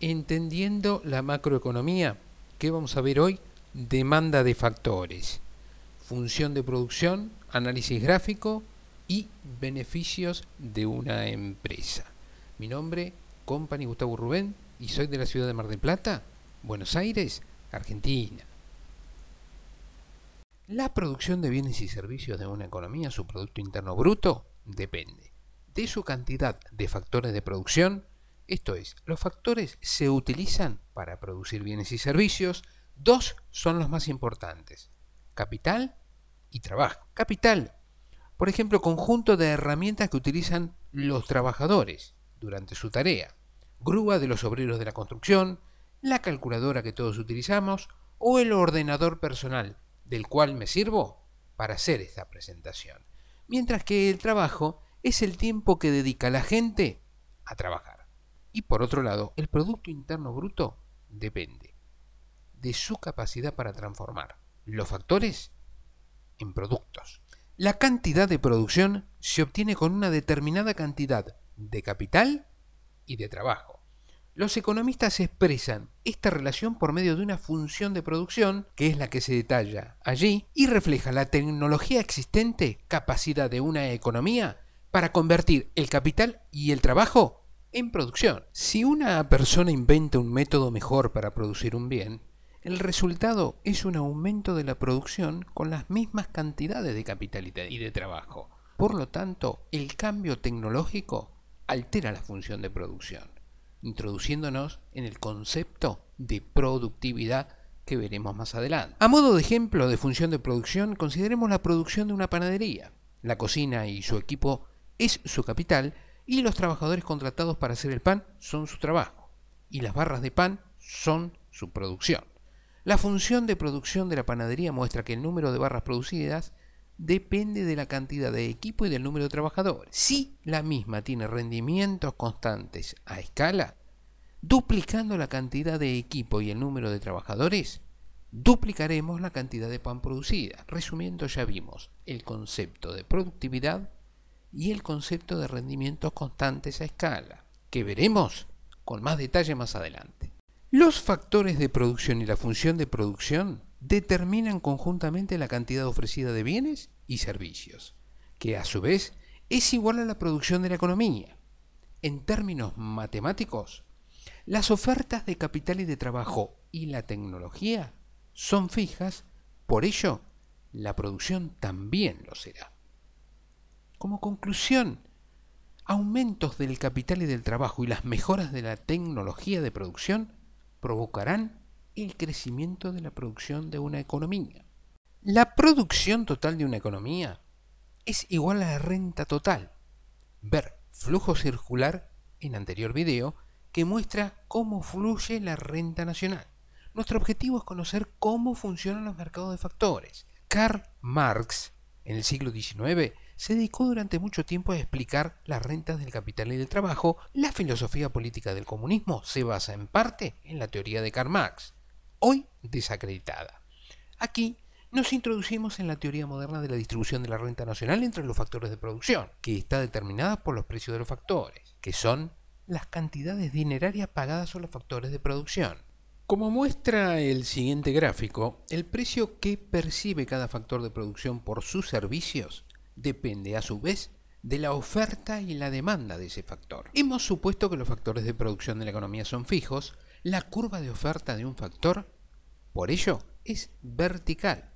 Entendiendo la macroeconomía, ¿qué vamos a ver hoy? Demanda de factores, función de producción, análisis gráfico y beneficios de una empresa. Mi nombre, Company Gustavo Rubén, y soy de la ciudad de Mar del Plata, Buenos Aires, Argentina. La producción de bienes y servicios de una economía, su Producto Interno Bruto, depende de su cantidad de factores de producción, esto es, los factores se utilizan para producir bienes y servicios. Dos son los más importantes, capital y trabajo. Capital, por ejemplo, conjunto de herramientas que utilizan los trabajadores durante su tarea. Grúa de los obreros de la construcción, la calculadora que todos utilizamos o el ordenador personal del cual me sirvo para hacer esta presentación. Mientras que el trabajo es el tiempo que dedica la gente a trabajar. Y por otro lado, el Producto Interno Bruto depende de su capacidad para transformar los factores en productos. La cantidad de producción se obtiene con una determinada cantidad de capital y de trabajo. Los economistas expresan esta relación por medio de una función de producción, que es la que se detalla allí, y refleja la tecnología existente, capacidad de una economía, para convertir el capital y el trabajo en producción. Si una persona inventa un método mejor para producir un bien, el resultado es un aumento de la producción con las mismas cantidades de capital y de trabajo. Por lo tanto, el cambio tecnológico altera la función de producción, introduciéndonos en el concepto de productividad que veremos más adelante. A modo de ejemplo de función de producción, consideremos la producción de una panadería. La cocina y su equipo es su capital y los trabajadores contratados para hacer el pan son su trabajo y las barras de pan son su producción. La función de producción de la panadería muestra que el número de barras producidas depende de la cantidad de equipo y del número de trabajadores. Si la misma tiene rendimientos constantes a escala, duplicando la cantidad de equipo y el número de trabajadores, duplicaremos la cantidad de pan producida. Resumiendo, ya vimos el concepto de productividad y el concepto de rendimientos constantes a escala, que veremos con más detalle más adelante. Los factores de producción y la función de producción determinan conjuntamente la cantidad ofrecida de bienes y servicios, que a su vez es igual a la producción de la economía. En términos matemáticos, las ofertas de capital y de trabajo y la tecnología son fijas, por ello, la producción también lo será. Como conclusión, aumentos del capital y del trabajo y las mejoras de la tecnología de producción provocarán el crecimiento de la producción de una economía. La producción total de una economía es igual a la renta total. Ver flujo circular en anterior video que muestra cómo fluye la renta nacional. Nuestro objetivo es conocer cómo funcionan los mercados de factores. Karl Marx, en el siglo XIX, se dedicó durante mucho tiempo a explicar las rentas del capital y del trabajo. La filosofía política del comunismo se basa en parte en la teoría de Karl Marx, hoy desacreditada. Aquí nos introducimos en la teoría moderna de la distribución de la renta nacional entre los factores de producción, que está determinada por los precios de los factores, que son las cantidades dinerarias pagadas a los factores de producción. Como muestra el siguiente gráfico, el precio que percibe cada factor de producción por sus servicios depende a su vez de la oferta y la demanda de ese factor. Hemos supuesto que los factores de producción de la economía son fijos, la curva de oferta de un factor, por ello, es vertical.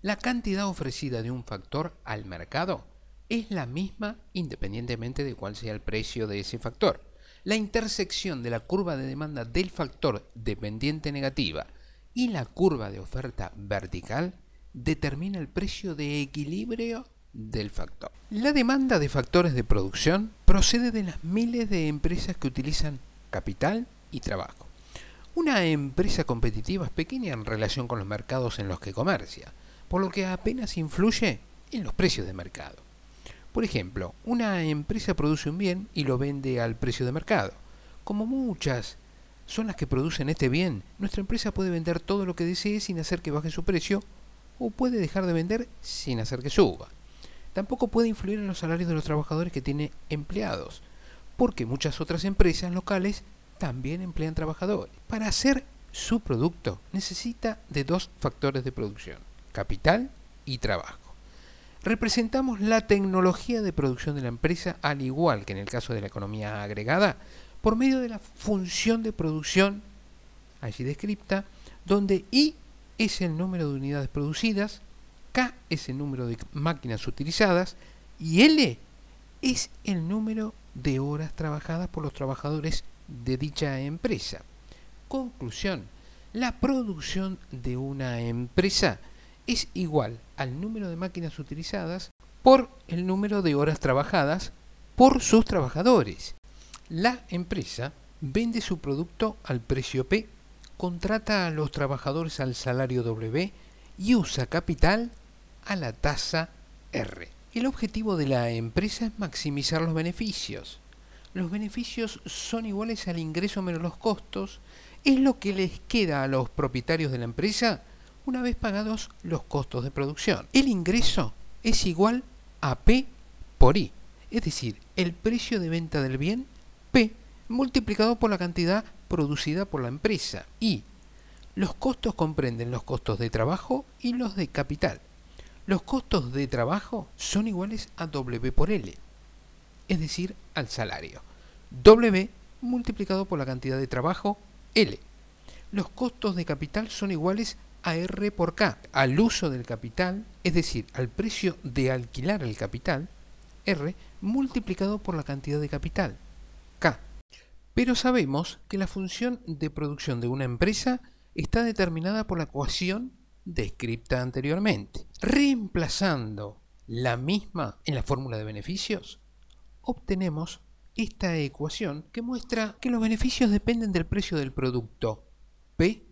La cantidad ofrecida de un factor al mercado es la misma independientemente de cuál sea el precio de ese factor. La intersección de la curva de demanda del factor dependiente negativa y la curva de oferta vertical determina el precio de equilibrio la demanda de factores de producción procede de las miles de empresas que utilizan capital y trabajo. Una empresa competitiva es pequeña en relación con los mercados en los que comercia, por lo que apenas influye en los precios de mercado. Por ejemplo, una empresa produce un bien y lo vende al precio de mercado. Como muchas son las que producen este bien, nuestra empresa puede vender todo lo que desee sin hacer que baje su precio o puede dejar de vender sin hacer que suba tampoco puede influir en los salarios de los trabajadores que tiene empleados, porque muchas otras empresas locales también emplean trabajadores. Para hacer su producto necesita de dos factores de producción, capital y trabajo. Representamos la tecnología de producción de la empresa, al igual que en el caso de la economía agregada, por medio de la función de producción, allí descripta, donde y es el número de unidades producidas, K es el número de máquinas utilizadas y L es el número de horas trabajadas por los trabajadores de dicha empresa. Conclusión, la producción de una empresa es igual al número de máquinas utilizadas por el número de horas trabajadas por sus trabajadores. La empresa vende su producto al precio P, contrata a los trabajadores al salario W y usa capital a la tasa R. El objetivo de la empresa es maximizar los beneficios. Los beneficios son iguales al ingreso menos los costos. Es lo que les queda a los propietarios de la empresa una vez pagados los costos de producción. El ingreso es igual a P por I, es decir, el precio de venta del bien P multiplicado por la cantidad producida por la empresa. Y los costos comprenden los costos de trabajo y los de capital los costos de trabajo son iguales a W por L, es decir, al salario. W multiplicado por la cantidad de trabajo L. Los costos de capital son iguales a R por K, al uso del capital, es decir, al precio de alquilar el capital, R multiplicado por la cantidad de capital, K. Pero sabemos que la función de producción de una empresa está determinada por la ecuación descripta anteriormente, reemplazando la misma en la fórmula de beneficios, obtenemos esta ecuación que muestra que los beneficios dependen del precio del producto P,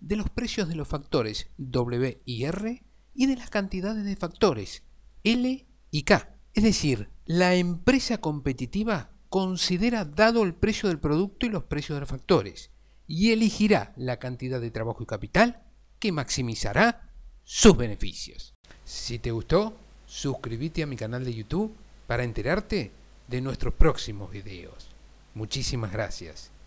de los precios de los factores W y R y de las cantidades de factores L y K. Es decir, la empresa competitiva considera dado el precio del producto y los precios de los factores y elegirá la cantidad de trabajo y capital que maximizará sus beneficios. Si te gustó, suscríbete a mi canal de YouTube para enterarte de nuestros próximos videos. Muchísimas gracias.